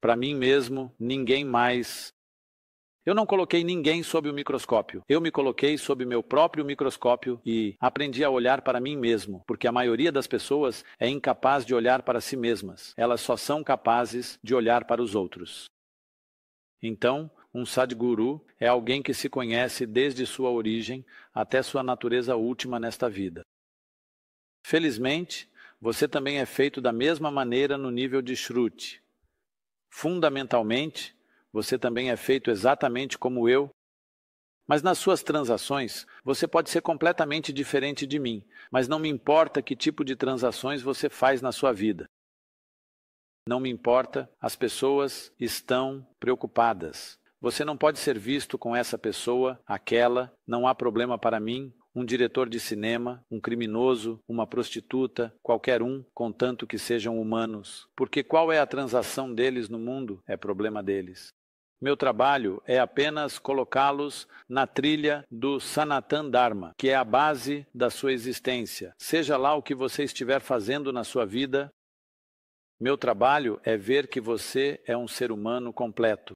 para mim mesmo, ninguém mais. Eu não coloquei ninguém sob o microscópio. Eu me coloquei sob meu próprio microscópio e aprendi a olhar para mim mesmo, porque a maioria das pessoas é incapaz de olhar para si mesmas. Elas só são capazes de olhar para os outros. Então, um Sadguru é alguém que se conhece desde sua origem até sua natureza última nesta vida. Felizmente, você também é feito da mesma maneira no nível de Shruti, Fundamentalmente, você também é feito exatamente como eu. Mas nas suas transações, você pode ser completamente diferente de mim, mas não me importa que tipo de transações você faz na sua vida. Não me importa, as pessoas estão preocupadas. Você não pode ser visto com essa pessoa, aquela, não há problema para mim, um diretor de cinema, um criminoso, uma prostituta, qualquer um, contanto que sejam humanos, porque qual é a transação deles no mundo é problema deles. Meu trabalho é apenas colocá-los na trilha do Sanatan Dharma, que é a base da sua existência. Seja lá o que você estiver fazendo na sua vida, meu trabalho é ver que você é um ser humano completo.